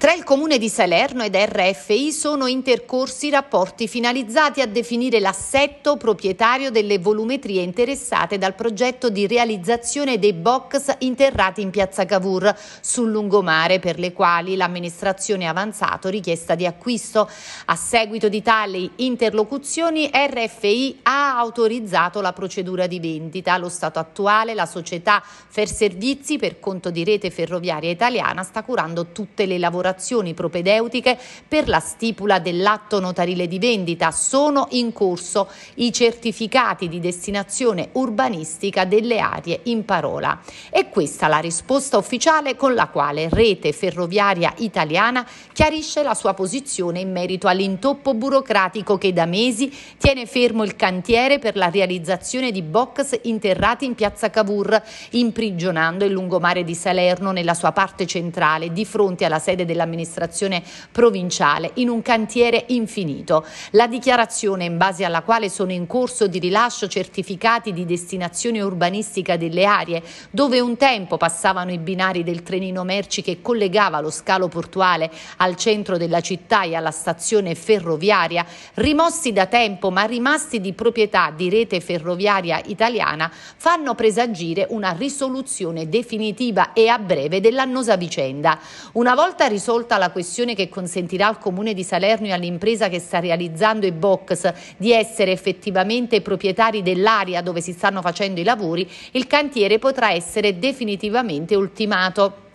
Tra il Comune di Salerno ed RFI sono intercorsi rapporti finalizzati a definire l'assetto proprietario delle volumetrie interessate dal progetto di realizzazione dei box interrati in piazza Cavour sul lungomare per le quali l'amministrazione ha avanzato richiesta di acquisto. A seguito di tali interlocuzioni RFI ha autorizzato la procedura di vendita. Allo stato attuale la società Servizi per conto di rete ferroviaria italiana sta curando tutte le lavorazioni lavorazioni propedeutiche per la stipula dell'atto notarile di vendita. Sono in corso i certificati di destinazione urbanistica delle aree in parola. E questa la risposta ufficiale con la quale Rete Ferroviaria Italiana chiarisce la sua posizione in merito all'intoppo burocratico che da mesi tiene fermo il cantiere per la realizzazione di box interrati in piazza Cavour, imprigionando il lungomare di Salerno nella sua parte centrale, di fronte alla sede della dell'amministrazione provinciale in un cantiere infinito. La dichiarazione in base alla quale sono in corso di rilascio certificati di destinazione urbanistica delle aree dove un tempo passavano i binari del trenino merci che collegava lo scalo portuale al centro della città e alla stazione ferroviaria, rimossi da tempo ma rimasti di proprietà di rete ferroviaria italiana, fanno presagire una risoluzione definitiva e a breve dell'annosa vicenda. Una volta risolta risolta la questione che consentirà al Comune di Salerno e all'impresa che sta realizzando i box di essere effettivamente proprietari dell'area dove si stanno facendo i lavori, il cantiere potrà essere definitivamente ultimato.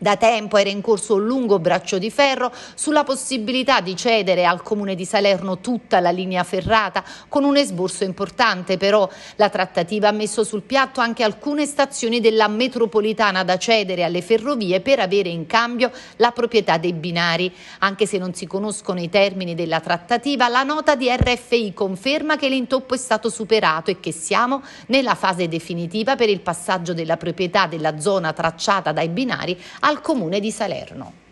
Da tempo era in corso un lungo braccio di ferro sulla possibilità di cedere al comune di Salerno tutta la linea ferrata, con un esborso importante però. La trattativa ha messo sul piatto anche alcune stazioni della metropolitana da cedere alle ferrovie per avere in cambio la proprietà dei binari. Anche se non si conoscono i termini della trattativa, la nota di RFI conferma che l'intoppo è stato superato e che siamo nella fase definitiva per il passaggio della proprietà della zona tracciata dai binari al Comune di Salerno.